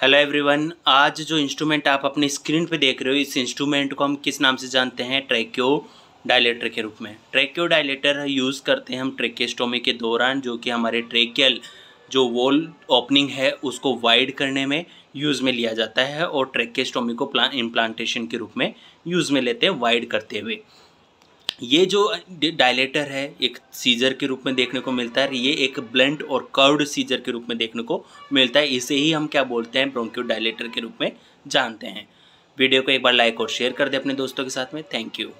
hello everyone आज जो instrument आप अपने स्क्रीन पे देख रहे हो इस इंस्ट्रूमेंट को हम किस नाम से जानते हैं ट्रैक्यो डायलेटर के रूप में ट्रैक्यो डायलेटर यूज़ करते हैं हम ट्रेकेस्टोमी के दौरान जो कि हमारे ट्रेकियल जो वॉल ओपनिंग है उसको वाइड करने में यूज़ में लिया जाता है और ट्रेकेस्टोमी को प्लान इम्प्लांटेशन के रूप में यूज़ में लेते हैं वाइड करते हुए ये जो डायलेटर है एक सीजर के रूप में देखने को मिलता है ये एक ब्लेंट और कर्व्ड सीजर के रूप में देखने को मिलता है इसे ही हम क्या बोलते हैं ब्रोंक्यू डायलेटर के रूप में जानते हैं वीडियो को एक बार लाइक और शेयर कर दें अपने दोस्तों के साथ में थैंक यू